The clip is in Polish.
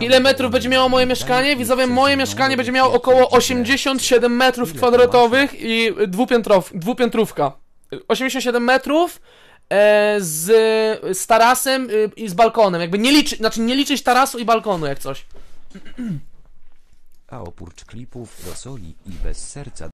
Ile metrów będzie miało moje mieszkanie? Widzowie, moje mieszkanie będzie miało około 87 metrów kwadratowych i dwupiętrow, dwupiętrówka. 87 metrów e, z, z tarasem y, i z balkonem. Jakby nie liczy, znaczy nie liczyć tarasu i balkonu jak coś. A oprócz klipów do soli i bez serca